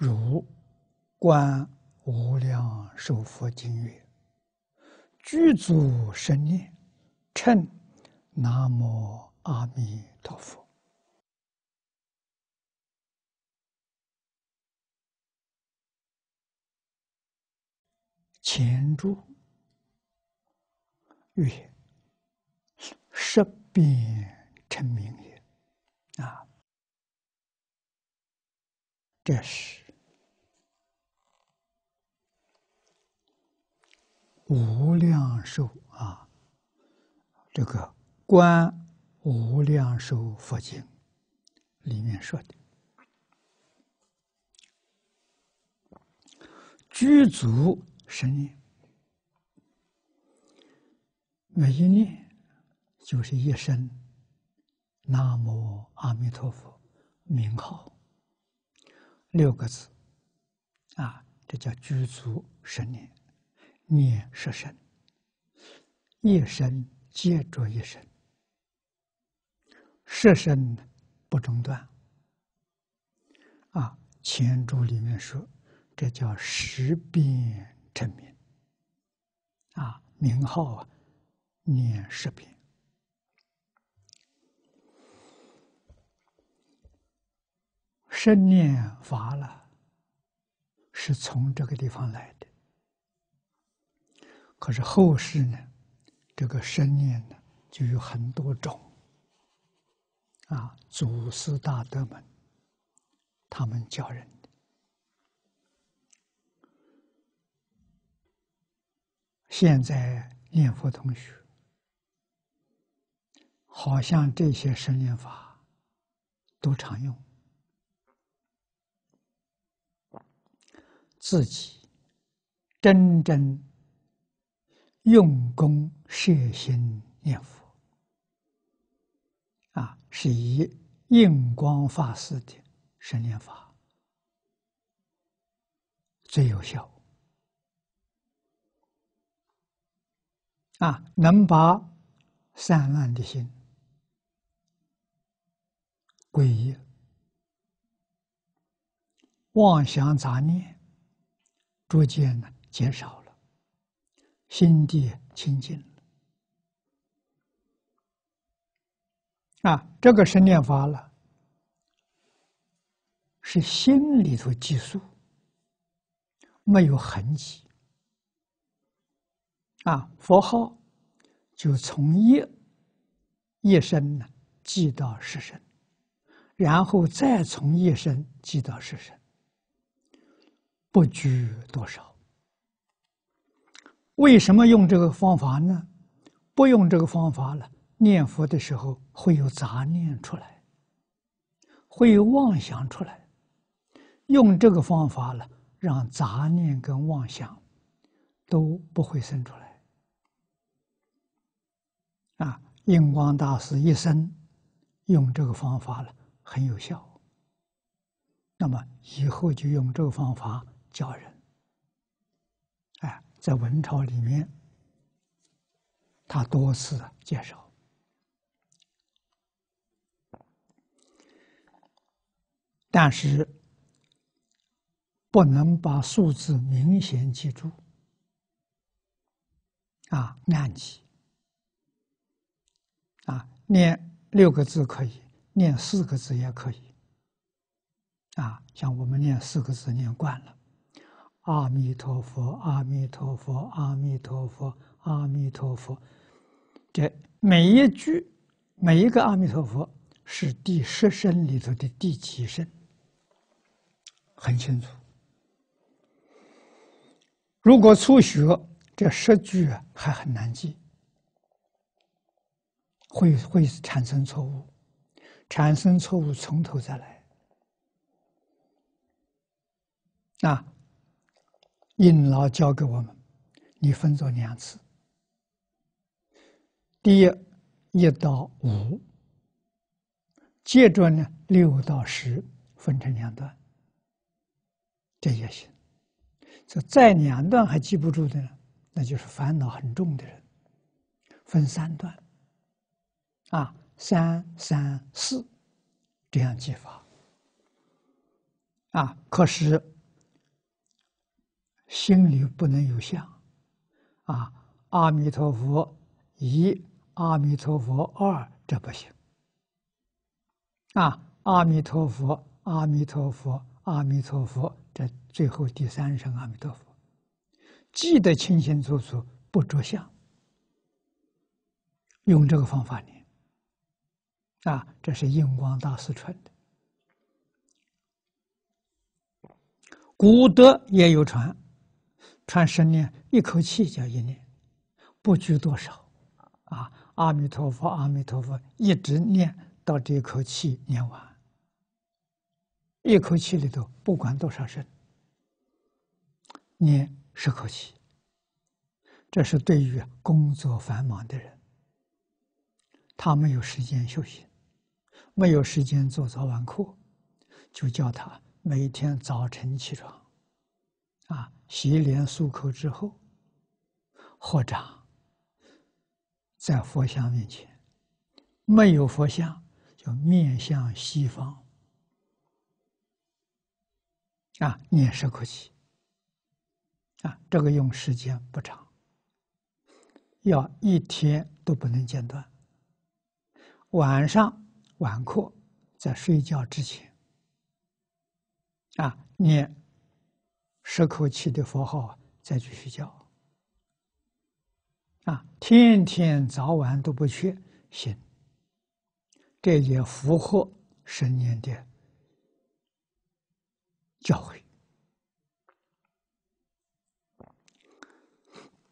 如观无量寿佛经曰：“具足身念，称南无阿弥陀佛。”前注曰：“十遍成名也。”啊，这是。无量寿啊，这个《观无量寿佛经》里面说的，具足神念，每一念就是一声“南无阿弥陀佛”名号，六个字，啊，这叫具足神念。念十身，一身接着一身，十身不中断。啊，前主里面说，这叫十遍成名。啊，名号啊，念十遍，生念乏了，是从这个地方来的。可是后世呢，这个生念呢，就有很多种，啊，祖师大德们，他们教人的，现在念佛同学，好像这些生念法，都常用，自己真真。用功摄心念佛，啊，是以印光法师的生念法最有效，啊，能把散乱的心归一，妄想杂念逐渐呢减少。心地清净啊！这个生念法了，是心里头寄宿，没有痕迹啊。佛号就从一一生呢，记到十生，然后再从一生记到十生，不拘多少。为什么用这个方法呢？不用这个方法了，念佛的时候会有杂念出来，会有妄想出来。用这个方法了，让杂念跟妄想都不会生出来。啊，印光大师一生用这个方法了，很有效。那么以后就用这个方法教人。在文朝里面，他多次介绍，但是不能把数字明显记住啊，念记啊，念六个字可以，念四个字也可以啊，像我们念四个字念惯了。阿弥陀佛，阿弥陀佛，阿弥陀佛，阿弥陀佛。这每一句，每一个阿弥陀佛是第十声里头的第七声，很清楚。如果初学，这十句还很难记，会会产生错误，产生错误，从头再来。啊。印牢教给我们，你分作两次，第一一到五，接着呢六到十分成两段，这也行。这再两段还记不住的，呢，那就是烦恼很重的人，分三段，啊三三四，这样记法，啊可是。心里不能有相，啊！阿弥陀佛一，阿弥陀佛二，这不行。啊！阿弥陀佛，阿弥陀佛，阿弥陀佛，这最后第三声阿弥陀佛，记得清清楚楚，不着相。用这个方法念，啊！这是印光大师传的，古德也有传。看声念一口气叫一念，不拘多少，啊！阿弥陀佛，阿弥陀佛，一直念到这一口气念完。一口气里头不管多少声，念十口气。这是对于工作繁忙的人，他没有时间休息，没有时间做早晚课，就叫他每天早晨起床，啊。洗脸漱口之后，或者在佛像面前，没有佛像就面向西方，啊，念十口气，啊，这个用时间不长，要一天都不能间断。晚上晚课在睡觉之前，啊，念。十口气的佛号，再去睡觉啊！天天早晚都不缺，行，这也符合神念的教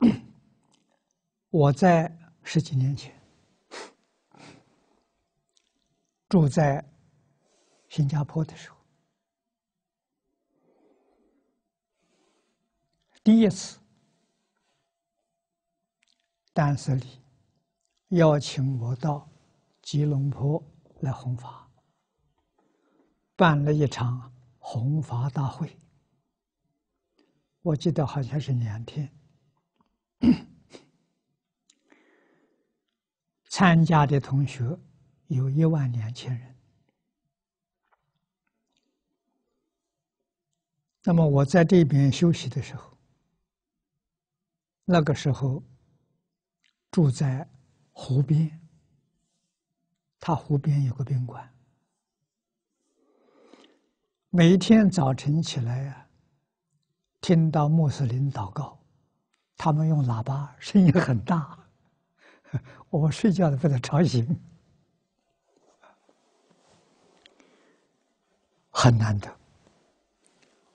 诲。我在十几年前住在新加坡的时候。第一次，丹斯里邀请我到吉隆坡来弘法，办了一场弘法大会。我记得好像是两天，参加的同学有一万两千人。那么我在这边休息的时候。那个时候住在湖边，他湖边有个宾馆。每天早晨起来呀，听到穆斯林祷告，他们用喇叭声音很大，我睡觉都被他吵醒，很难得。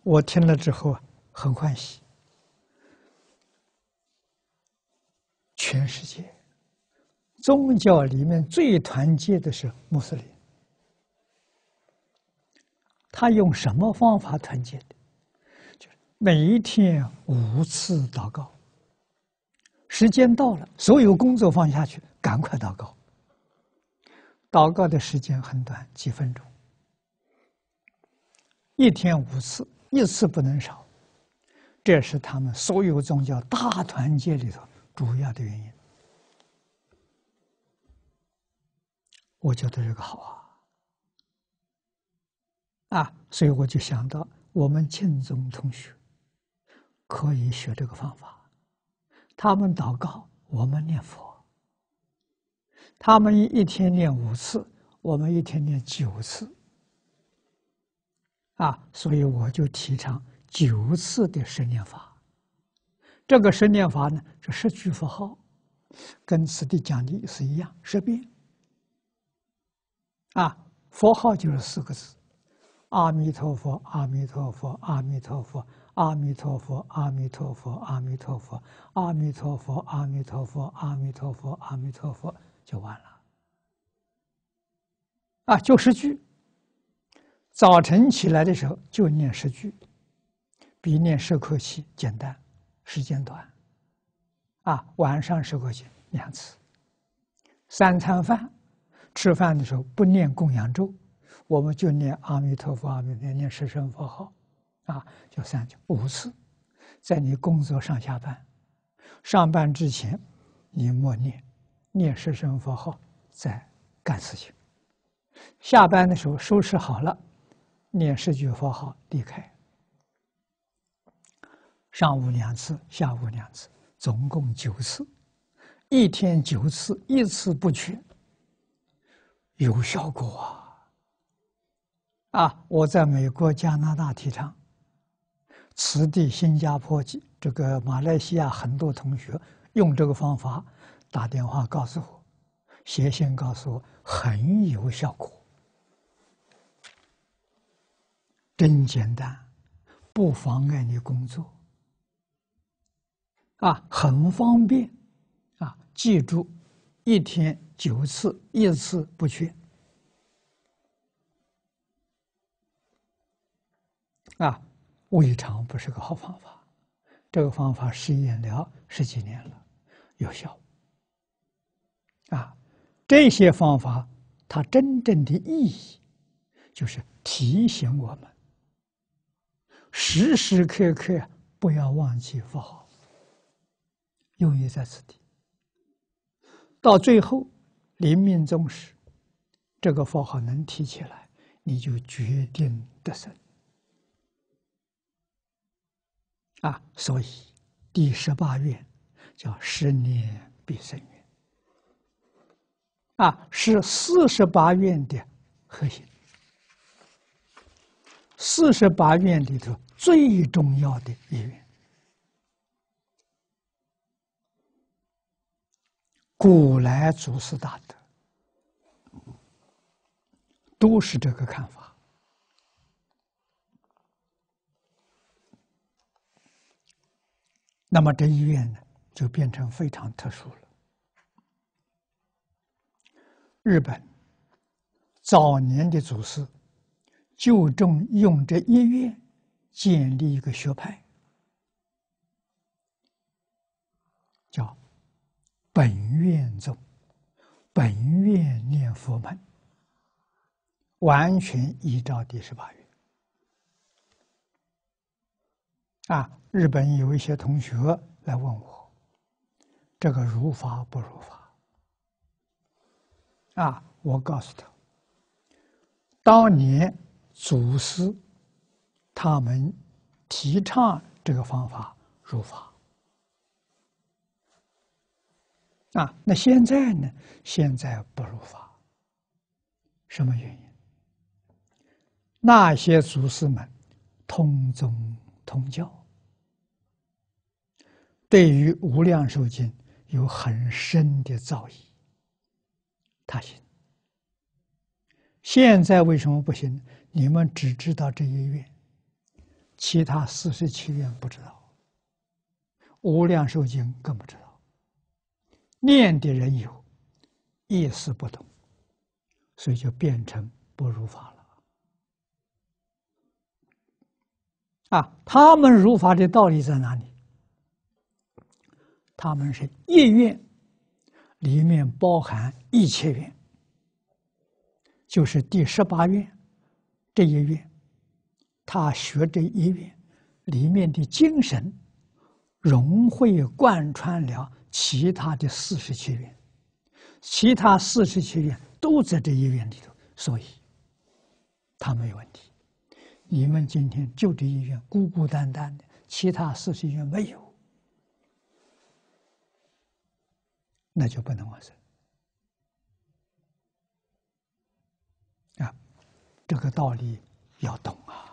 我听了之后很欢喜。全世界宗教里面最团结的是穆斯林，他用什么方法团结的？就是每一天五次祷告，时间到了，所有工作放下去，赶快祷告。祷告的时间很短，几分钟，一天五次，一次不能少。这是他们所有宗教大团结里头。主要的原因，我觉得这个好啊！啊，所以我就想到，我们庆宗同学可以学这个方法，他们祷告，我们念佛；他们一一天念五次，我们一天念九次。啊，所以我就提倡九次的十念法。这个十念法呢，是十句佛号，跟此地讲的是一样，十遍。啊，佛号就是四个字：阿弥陀佛，阿弥陀佛，阿弥陀佛，阿弥陀佛，阿弥陀佛，阿弥陀佛，阿弥陀佛，阿弥陀佛，阿弥陀佛，阿弥陀佛，就完了。啊，就十句。早晨起来的时候就念十句，比念十口气简单。时间短，啊，晚上十块钱两次，三餐饭，吃饭的时候不念供养咒，我们就念阿弥陀佛、阿弥陀，佛，念十声佛号，啊，就三种五次，在你工作上下班，上班之前，你默念念十声佛号，再干事情，下班的时候收拾好了，念十句佛号离开。上午两次，下午两次，总共九次，一天九次，一次不缺，有效果啊！啊，我在美国、加拿大提倡，此地新加坡、这个马来西亚很多同学用这个方法，打电话告诉我，写信告诉我，很有效果，真简单，不妨碍你工作。啊，很方便，啊，记住，一天九次，一次不缺，啊，未尝不是个好方法。这个方法试验了十几年了，有效。啊，这些方法它真正的意义，就是提醒我们，时时刻刻不要忘记佛号。用意在此地，到最后临命终时，这个法号能提起来，你就决定得生。啊，所以第十八愿叫十年必生愿，啊，是四十八愿的核心，四十八愿里头最重要的一愿。古来祖师大德都是这个看法，那么这医院呢，就变成非常特殊了。日本早年的祖师就正用这医院建立一个学派，叫。本愿宗，本愿念佛门，完全依照第十八愿。啊，日本有一些同学来问我，这个如法不如法？啊，我告诉他，当年祖师他们提倡这个方法如法。啊，那现在呢？现在不如法，什么原因？那些祖师们通宗通教，对于《无量寿经》有很深的造诣，他行。现在为什么不行？你们只知道这一愿，其他四十七愿不知道，《无量寿经》更不知道。念的人有意思不同，所以就变成不如法了。啊，他们如法的道理在哪里？他们是一愿里面包含一千愿，就是第十八愿这一愿，他学这一愿里面的精神，融会贯穿了。其他的四十七院，其他四十七院都在这一院里头，所以他没有问题。你们今天就这一院孤孤单单的，其他四十七院没有，那就不能完成。啊，这个道理要懂啊。